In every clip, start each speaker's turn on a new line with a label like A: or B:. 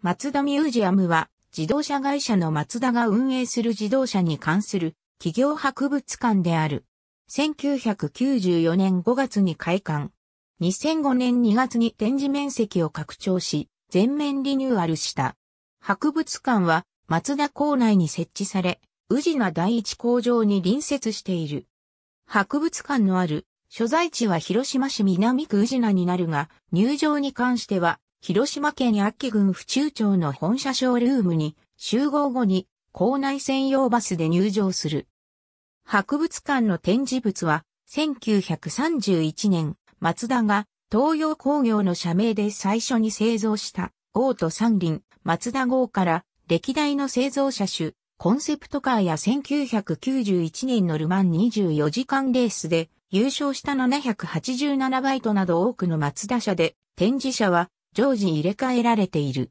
A: マツダミュージアムは、自動車会社のマツダが運営する自動車に関する企業博物館である。1994年5月に開館。2005年2月に展示面積を拡張し、全面リニューアルした。博物館は、マツダ校内に設置され、宇品第一工場に隣接している。博物館のある所在地は広島市南区宇品になるが、入場に関しては広島県秋郡府中町の本社ショールームに集合後に校内専用バスで入場する。博物館の展示物は1931年、松田が東洋工業の社名で最初に製造したオート三輪松田号から歴代の製造車種、コンセプトカーや1991年のルマン24時間レースで優勝した787バイトなど多くの松田社で展示車は常時入れ替えられている。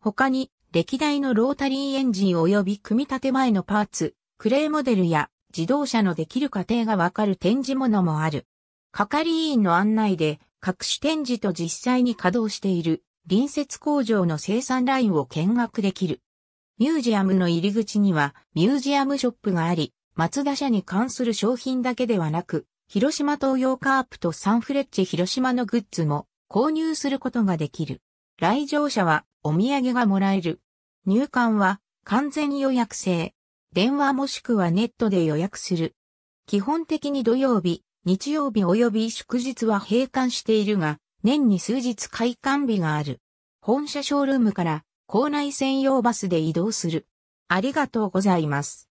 A: 他に、歴代のロータリーエンジン及び組み立て前のパーツ、クレーモデルや自動車のできる過程がわかる展示物もある。係員の案内で各種展示と実際に稼働している隣接工場の生産ラインを見学できる。ミュージアムの入り口にはミュージアムショップがあり、松田社に関する商品だけではなく、広島東洋カープとサンフレッチェ広島のグッズも購入することができる。来場者はお土産がもらえる。入館は完全予約制。電話もしくはネットで予約する。基本的に土曜日、日曜日及び祝日は閉館しているが、年に数日開館日がある。本社ショールームから校内専用バスで移動する。ありがとうございます。